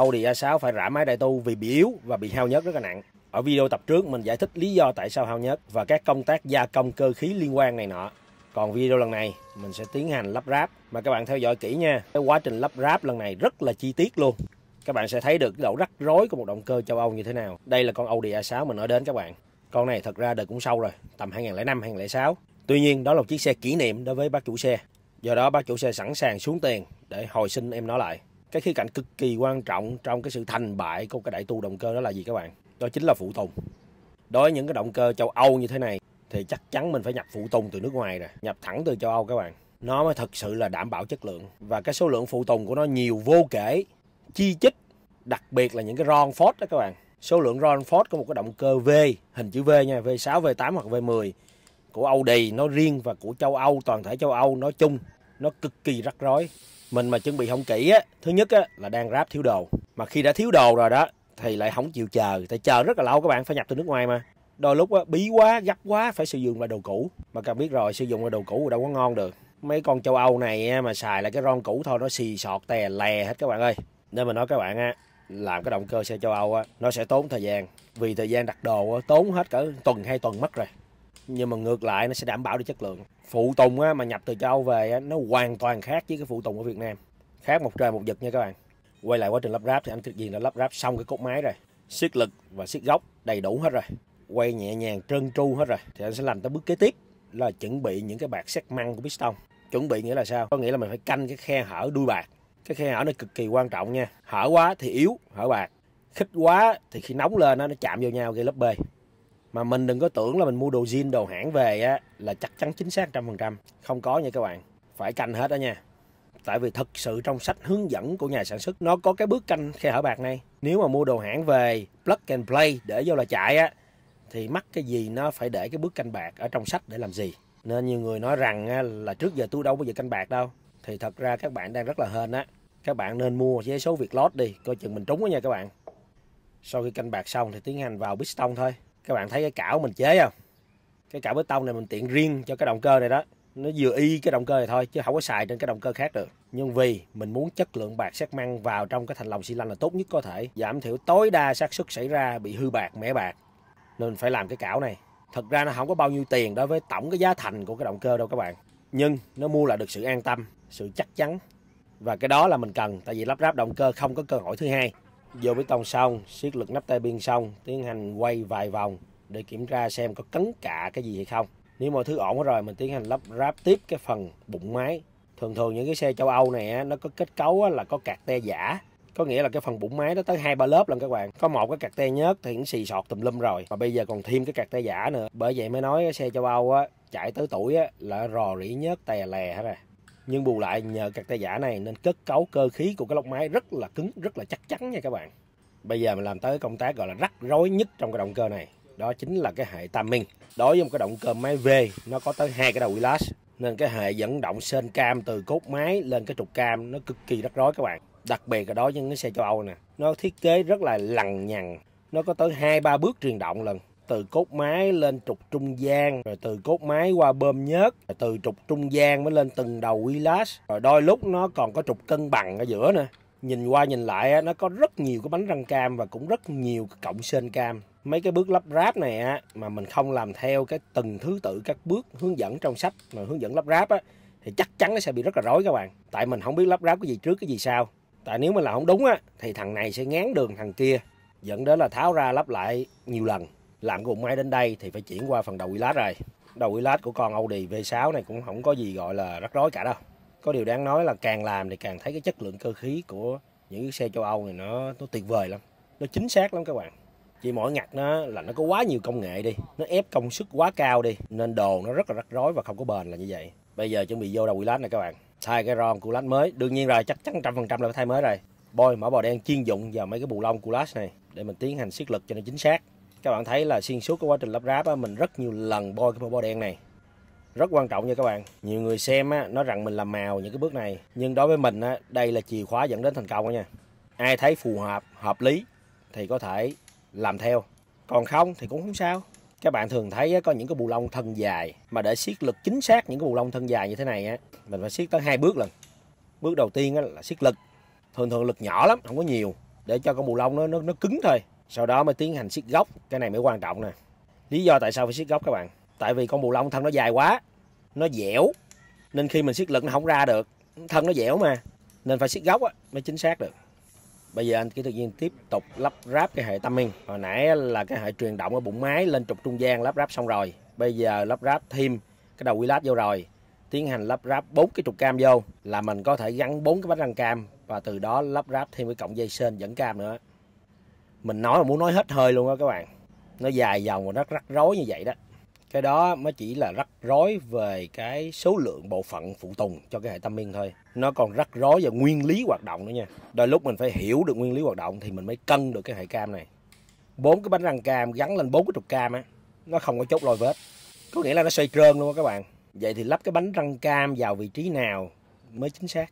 Audi A6 phải rã máy đại tu vì bị yếu và bị hao nhớt rất là nặng. Ở video tập trước mình giải thích lý do tại sao hao nhớt và các công tác gia công cơ khí liên quan này nọ. Còn video lần này mình sẽ tiến hành lắp ráp mà các bạn theo dõi kỹ nha. Cái quá trình lắp ráp lần này rất là chi tiết luôn. Các bạn sẽ thấy được độ rắc rối của một động cơ châu Âu như thế nào. Đây là con Audi A6 mình nói đến các bạn. Con này thật ra đời cũng sâu rồi, tầm 2005 2006. Tuy nhiên đó là một chiếc xe kỷ niệm đối với bác chủ xe. Do đó bác chủ xe sẵn sàng xuống tiền để hồi sinh em nó lại cái khía cạnh cực kỳ quan trọng trong cái sự thành bại của cái đại tu động cơ đó là gì các bạn đó chính là phụ tùng đối với những cái động cơ châu âu như thế này thì chắc chắn mình phải nhập phụ tùng từ nước ngoài rồi nhập thẳng từ châu âu các bạn nó mới thật sự là đảm bảo chất lượng và cái số lượng phụ tùng của nó nhiều vô kể chi chít đặc biệt là những cái ron ford đó các bạn số lượng ron ford của một cái động cơ v hình chữ v nha v 6 v 8 hoặc v 10 của Audi nó riêng và của châu Âu toàn thể châu Âu nói chung nó cực kỳ rắc rối mình mà chuẩn bị không kỹ á thứ nhất á là đang ráp thiếu đồ mà khi đã thiếu đồ rồi đó thì lại không chịu chờ tại chờ rất là lâu các bạn phải nhập từ nước ngoài mà đôi lúc á, bí quá gấp quá phải sử dụng lại đồ cũ mà càng biết rồi sử dụng lại đồ cũ đâu có ngon được mấy con châu âu này mà xài lại cái ron cũ thôi nó xì sọt tè lè hết các bạn ơi nên mình nói các bạn á làm cái động cơ xe châu âu á nó sẽ tốn thời gian vì thời gian đặt đồ á, tốn hết cả tuần hai tuần mất rồi nhưng mà ngược lại nó sẽ đảm bảo được chất lượng phụ tùng á, mà nhập từ châu về á, nó hoàn toàn khác với cái phụ tùng ở việt nam khác một trời một vực nha các bạn quay lại quá trình lắp ráp thì anh cực diện đã lắp ráp xong cái cốt máy rồi siết lực và siết gốc đầy đủ hết rồi quay nhẹ nhàng trơn tru hết rồi thì anh sẽ làm tới bước kế tiếp là chuẩn bị những cái bạc xét măng của piston chuẩn bị nghĩa là sao có nghĩa là mình phải canh cái khe hở đuôi bạc cái khe hở này cực kỳ quan trọng nha hở quá thì yếu hở bạc khích quá thì khi nóng lên nó chạm vào nhau gây lớp b mà mình đừng có tưởng là mình mua đồ zin đồ hãng về á là chắc chắn chính xác trăm phần trăm không có nha các bạn phải canh hết đó nha tại vì thật sự trong sách hướng dẫn của nhà sản xuất nó có cái bước canh khe hở bạc này nếu mà mua đồ hãng về plug and play để vô là chạy á thì mắc cái gì nó phải để cái bước canh bạc ở trong sách để làm gì nên nhiều người nói rằng là trước giờ tôi đâu bao giờ canh bạc đâu thì thật ra các bạn đang rất là hên á các bạn nên mua giấy số việt lót đi coi chừng mình trúng đó nha các bạn sau khi canh bạc xong thì tiến hành vào piston thôi các bạn thấy cái cảo mình chế không cái cảo bê tông này mình tiện riêng cho cái động cơ này đó nó vừa y cái động cơ này thôi chứ không có xài trên cái động cơ khác được nhưng vì mình muốn chất lượng bạc sát măng vào trong cái thành lòng xi lanh là tốt nhất có thể giảm thiểu tối đa xác suất xảy ra bị hư bạc mẻ bạc nên phải làm cái cảo này thật ra nó không có bao nhiêu tiền đối với tổng cái giá thành của cái động cơ đâu các bạn nhưng nó mua lại được sự an tâm sự chắc chắn và cái đó là mình cần tại vì lắp ráp động cơ không có cơ hội thứ hai vô bê tông xong siết lực nắp tay biên xong tiến hành quay vài vòng để kiểm tra xem có cấn cả cái gì hay không nếu mọi thứ ổn rồi mình tiến hành lắp ráp tiếp cái phần bụng máy thường thường những cái xe châu âu này nó có kết cấu là có cạc te giả có nghĩa là cái phần bụng máy nó tới hai ba lớp lần các bạn có một cái cạc te nhớt thì cũng xì sọt tùm lum rồi mà bây giờ còn thêm cái cạc te giả nữa bởi vậy mới nói cái xe châu âu á chạy tới tuổi á là rò rỉ nhớt tè lè hết rồi nhưng bù lại nhờ cặt tay giả này nên kết cấu cơ khí của cái lốc máy rất là cứng rất là chắc chắn nha các bạn bây giờ mình làm tới công tác gọi là rắc rối nhất trong cái động cơ này đó chính là cái hệ tam minh đối với một cái động cơ máy V nó có tới hai cái đầu wheel nên cái hệ dẫn động sên cam từ cốt máy lên cái trục cam nó cực kỳ rắc rối các bạn đặc biệt là đối với những cái xe châu Âu nè nó thiết kế rất là lằng nhằng nó có tới hai ba bước truyền động lần từ cốt máy lên trục trung gian rồi từ cốt máy qua bơm nhớt rồi từ trục trung gian mới lên từng đầu wheelash rồi đôi lúc nó còn có trục cân bằng ở giữa nữa nhìn qua nhìn lại nó có rất nhiều cái bánh răng cam và cũng rất nhiều cái cọng sên cam mấy cái bước lắp ráp này á mà mình không làm theo cái từng thứ tự các bước hướng dẫn trong sách mà hướng dẫn lắp ráp á thì chắc chắn nó sẽ bị rất là rối các bạn tại mình không biết lắp ráp cái gì trước cái gì sau tại nếu mà là không đúng á thì thằng này sẽ ngán đường thằng kia dẫn đến là tháo ra lắp lại nhiều lần làm cùng máy đến đây thì phải chuyển qua phần đầu lát rồi đầu lát của con Audi V6 này cũng không có gì gọi là rắc rối cả đâu có điều đáng nói là càng làm thì càng thấy cái chất lượng cơ khí của những chiếc xe châu Âu này nó nó tuyệt vời lắm nó chính xác lắm các bạn chỉ mỗi ngặt nó là nó có quá nhiều công nghệ đi nó ép công suất quá cao đi nên đồ nó rất là rắc rối và không có bền là như vậy bây giờ chuẩn bị vô đầu quy lát này các bạn thay cái ron của lát mới đương nhiên rồi chắc chắn trăm phần trăm là phải thay mới rồi bôi mã bò đen chuyên dụng vào mấy cái bù lông của lát này để mình tiến hành siết lực cho nó chính xác các bạn thấy là xuyên suốt cái quá trình lắp ráp á, mình rất nhiều lần bôi cái màu đen này rất quan trọng nha các bạn nhiều người xem á, nói rằng mình làm màu những cái bước này nhưng đối với mình á, đây là chìa khóa dẫn đến thành công nha ai thấy phù hợp hợp lý thì có thể làm theo còn không thì cũng không sao các bạn thường thấy á, có những cái bù lông thân dài mà để siết lực chính xác những cái bù lông thân dài như thế này á mình phải siết tới hai bước lần bước đầu tiên á, là siết lực thường thường lực nhỏ lắm không có nhiều để cho con bù lông nó nó, nó cứng thôi sau đó mới tiến hành siết gốc cái này mới quan trọng nè lý do tại sao phải siết gốc các bạn tại vì con bù lông thân nó dài quá nó dẻo nên khi mình siết lực nó không ra được thân nó dẻo mà nên phải siết gốc á, mới chính xác được bây giờ anh kỹ thuật viên tiếp tục lắp ráp cái hệ tâm minh hồi nãy là cái hệ truyền động ở bụng máy lên trục trung gian lắp ráp xong rồi bây giờ lắp ráp thêm cái đầu quy lát vô rồi tiến hành lắp ráp bốn cái trục cam vô là mình có thể gắn bốn cái bánh răng cam và từ đó lắp ráp thêm cái cọng dây sên dẫn cam nữa mình nói là muốn nói hết hơi luôn đó các bạn nó dài dòng và nó rắc rối như vậy đó cái đó mới chỉ là rắc rối về cái số lượng bộ phận phụ tùng cho cái hệ tâm miên thôi nó còn rắc rối về nguyên lý hoạt động nữa nha đôi lúc mình phải hiểu được nguyên lý hoạt động thì mình mới cân được cái hệ cam này bốn cái bánh răng cam gắn lên bốn cái trục cam á nó không có chốt lôi vết có nghĩa là nó xoay trơn luôn á các bạn vậy thì lắp cái bánh răng cam vào vị trí nào mới chính xác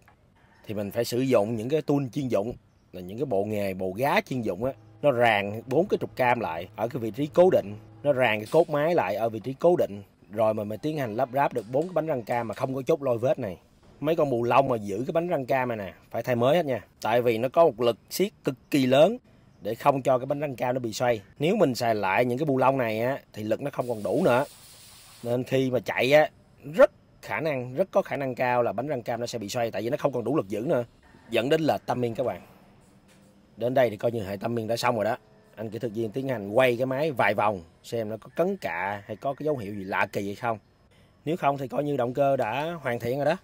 thì mình phải sử dụng những cái tool chuyên dụng là những cái bộ nghề bộ gá chuyên dụng á nó ràng bốn cái trục cam lại ở cái vị trí cố định nó ràng cái cốt máy lại ở vị trí cố định rồi mà mới tiến hành lắp ráp được bốn cái bánh răng cam mà không có chốt lôi vết này mấy con bù lông mà giữ cái bánh răng cam này nè phải thay mới hết nha tại vì nó có một lực siết cực kỳ lớn để không cho cái bánh răng cam nó bị xoay nếu mình xài lại những cái bù lông này á thì lực nó không còn đủ nữa nên khi mà chạy á rất khả năng rất có khả năng cao là bánh răng cam nó sẽ bị xoay tại vì nó không còn đủ lực giữ nữa dẫn đến là tâm miên các bạn đến đây thì coi như hệ tâm miên đã xong rồi đó anh kỹ thuật viên tiến hành quay cái máy vài vòng xem nó có cấn cạ hay có cái dấu hiệu gì lạ kỳ hay không nếu không thì coi như động cơ đã hoàn thiện rồi đó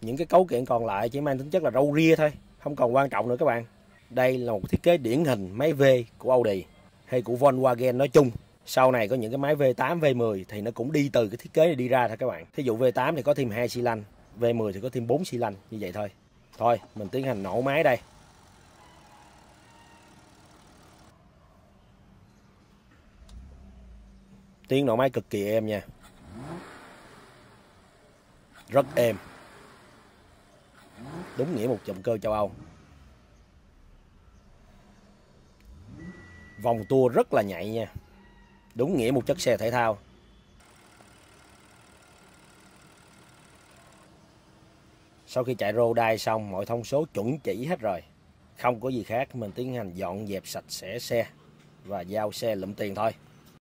những cái cấu kiện còn lại chỉ mang tính chất là râu ria thôi không còn quan trọng nữa các bạn đây là một thiết kế điển hình máy V của Audi hay của Volkswagen nói chung sau này có những cái máy V8, V10 thì nó cũng đi từ cái thiết kế này đi ra thôi các bạn thí dụ V8 thì có thêm hai xi lanh V10 thì có thêm 4 xi lanh như vậy thôi thôi mình tiến hành nổ máy đây tiếng nổ máy cực kỳ êm nha rất êm đúng nghĩa một chùm cơ châu Âu vòng tua rất là nhạy nha đúng nghĩa một chất xe thể thao sau khi chạy rô đai xong mọi thông số chuẩn chỉ hết rồi không có gì khác mình tiến hành dọn dẹp sạch sẽ xe và giao xe lụm tiền thôi